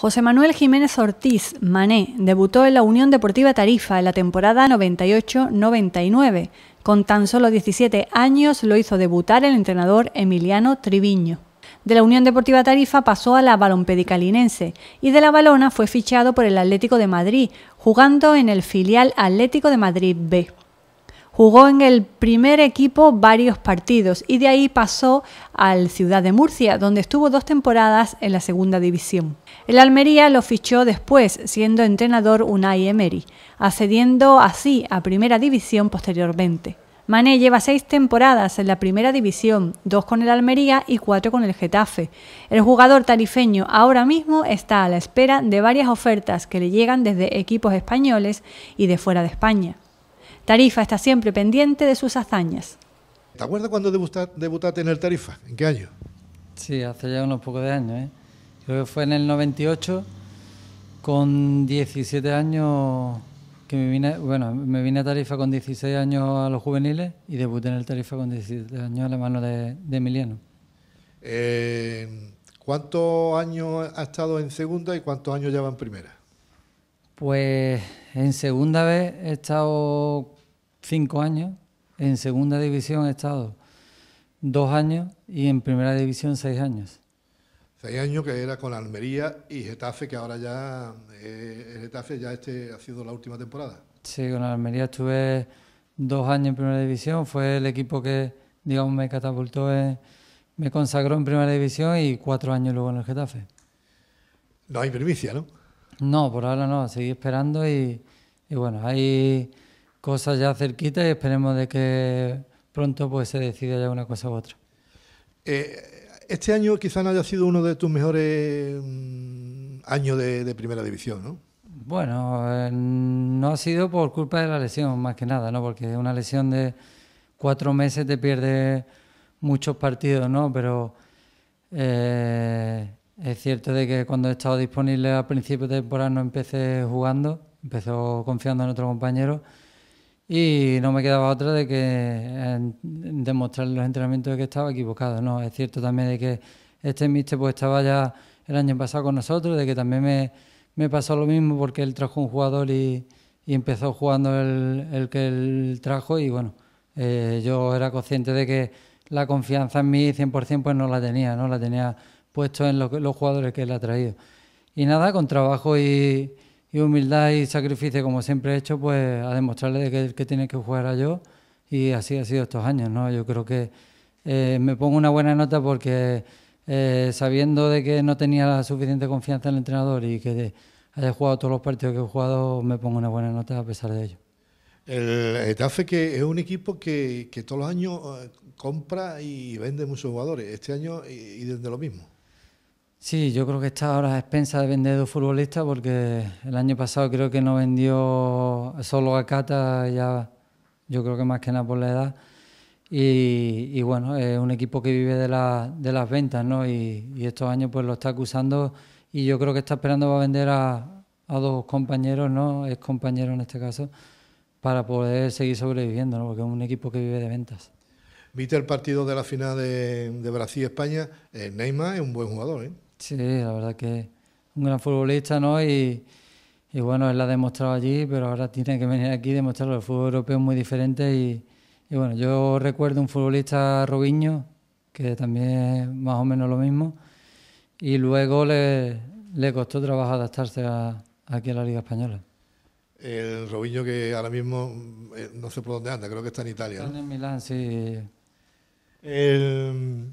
José Manuel Jiménez Ortiz Mané debutó en la Unión Deportiva Tarifa en la temporada 98-99. Con tan solo 17 años lo hizo debutar el entrenador Emiliano Triviño. De la Unión Deportiva Tarifa pasó a la balonpedicalinense y de la Balona fue fichado por el Atlético de Madrid, jugando en el filial Atlético de Madrid B. Jugó en el primer equipo varios partidos y de ahí pasó al Ciudad de Murcia, donde estuvo dos temporadas en la segunda división. El Almería lo fichó después, siendo entrenador Unai Emery, accediendo así a primera división posteriormente. Mané lleva seis temporadas en la primera división, dos con el Almería y cuatro con el Getafe. El jugador tarifeño ahora mismo está a la espera de varias ofertas que le llegan desde equipos españoles y de fuera de España. Tarifa está siempre pendiente de sus hazañas. ¿Te acuerdas cuando debutaste en el Tarifa? ¿En qué año? Sí, hace ya unos pocos de años. ¿eh? Creo que fue en el 98, con 17 años, que me vine, bueno, me vine a Tarifa con 16 años a los juveniles y debuté en el Tarifa con 17 años a la mano de, Emiliano. Eh, ¿Cuántos años ha estado en segunda y cuántos años lleva en primera? Pues en segunda vez he estado cinco años, en segunda división he estado dos años y en primera división seis años. Seis años que era con Almería y Getafe, que ahora ya el eh, Getafe ya este ha sido la última temporada. Sí, con Almería estuve dos años en primera división, fue el equipo que, digamos, me catapultó, me consagró en primera división y cuatro años luego en el Getafe. No hay primicia, ¿no? No, por ahora no, seguir esperando y, bueno, hay cosas ya cerquita y esperemos de que pronto pues se decida ya una cosa u otra. Eh, este año quizás no haya sido uno de tus mejores mm, años de, primera división, ¿no? Bueno, eh, no ha sido por culpa de la lesión, más que nada, ¿no? Porque una lesión de cuatro meses te pierde muchos partidos, ¿no? Pero eh, es cierto de que cuando he estado disponible al principio de temporada no empecé jugando, empezó confiando en otro compañero y no me quedaba otra de que demostrar en los entrenamientos que estaba equivocado. No, es cierto también de que este míster pues estaba ya el año pasado con nosotros, de que también me, pasó lo mismo porque él trajo un jugador y, empezó jugando el, que él trajo y bueno, eh, yo era consciente de que la confianza en mí 100% pues no la tenía, no la tenía puesto en los jugadores que él ha traído. Y nada, con trabajo y, humildad y sacrificio, como siempre he hecho, pues a demostrarle de que que tiene que jugar a yo. Y así ha sido estos años, ¿no? Yo creo que eh, me pongo una buena nota porque eh, sabiendo de que no tenía la suficiente confianza en el entrenador y que haya jugado todos los partidos que he jugado, me pongo una buena nota a pesar de ello. El ETAFE que es un equipo que, todos los años eh, compra y vende muchos jugadores. Este año y desde lo mismo. Sí, yo creo que está ahora a expensas de vender dos futbolistas porque el año pasado creo que no vendió solo a Cata, ya yo creo que más que nada por la edad. Y, bueno, es un equipo que vive de, las ventas, ¿no? Y, estos años pues lo está acusando y yo creo que está esperando va a vender a, dos compañeros, ¿no? Es compañero en este caso, para poder seguir sobreviviendo, ¿no? Porque es un equipo que vive de ventas. Viste el partido de la final de, Brasil-España, eh, Neymar es un buen jugador, ¿eh? Sí, la verdad que un gran futbolista, ¿no? Y, bueno, él la ha demostrado allí, pero ahora tiene que venir aquí y demostrarlo. El fútbol europeo es muy diferente y, bueno, yo recuerdo un futbolista, Robinho, que también es más o menos lo mismo, y luego le, costó trabajo adaptarse aquí a la Liga Española. El Robinho que ahora mismo eh, no sé por dónde anda, creo que está en Italia. Está en Milán, sí. El,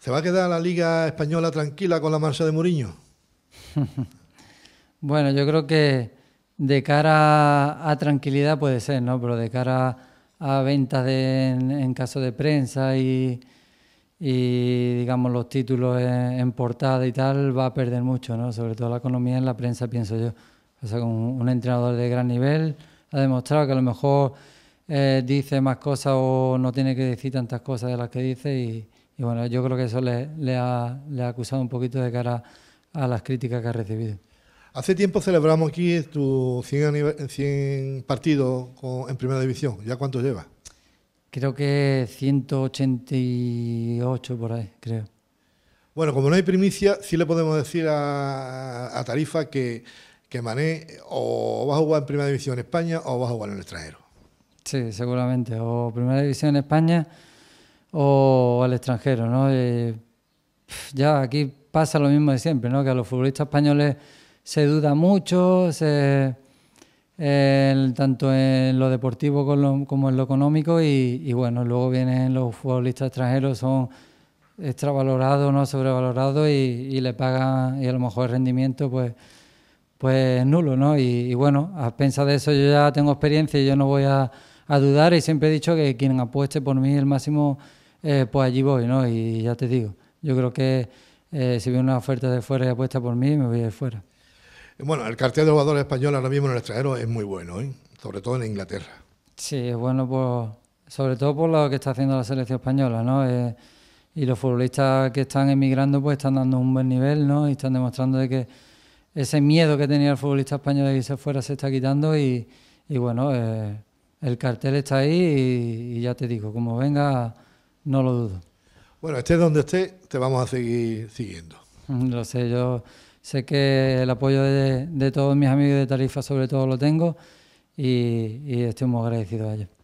¿Se va a quedar la Liga Española tranquila con la marcha de Mourinho? bueno, yo creo que de cara a tranquilidad puede ser, ¿no? Pero de cara a ventas en, caso de prensa y, digamos los títulos en, portada y tal, va a perder mucho, ¿no? Sobre todo la economía en la prensa, pienso yo. O sea, con un entrenador de gran nivel ha demostrado que a lo mejor eh, dice más cosas o no tiene que decir tantas cosas de las que dice y y bueno, yo creo que eso le, ha, acusado un poquito de cara a las críticas que ha recibido. Hace tiempo celebramos aquí tu 100, partidos en Primera División. ¿Ya cuánto llevas? Creo que 188 por ahí, creo. Bueno, como no hay primicia, sí le podemos decir a, Tarifa que, que Mané o va a jugar en Primera División en España o va a jugar en el extranjero. Sí, seguramente. O Primera División en España o al extranjero, ¿no? ya aquí pasa lo mismo de siempre, ¿no? Que a los futbolistas españoles se duda mucho, tanto en lo deportivo como en lo económico y, bueno, luego vienen los futbolistas extranjeros, son extravalorados, no sobrevalorados y, le pagan y a lo mejor el rendimiento pues pues nulo, ¿no? Y, bueno, a pensar de eso yo ya tengo experiencia y yo no voy a, a dudar y siempre he dicho que quien apueste por mí el máximo eh, pues allí voy, ¿no? Y ya te digo, yo creo que eh, si viene una oferta de fuera y apuesta por mí, me voy a ir fuera. Bueno, el cartel de jugadores españoles ahora mismo en el extranjero es muy bueno, ¿eh? sobre todo en Inglaterra. Sí, es bueno, pues sobre todo por lo que está haciendo la selección española, ¿no? Eh, y los futbolistas que están emigrando pues están dando un buen nivel, ¿no? Y están demostrando de que ese miedo que tenía el futbolista español de irse fuera se está quitando y, y bueno, el cartel está ahí y ya te digo, como venga no lo dudo. Bueno, esté donde esté, te vamos a seguir siguiendo. Mm, lo sé, yo sé que el apoyo de, todos mis amigos de Tarifa sobre todo lo tengo y, y estoy muy agradecido a ellos.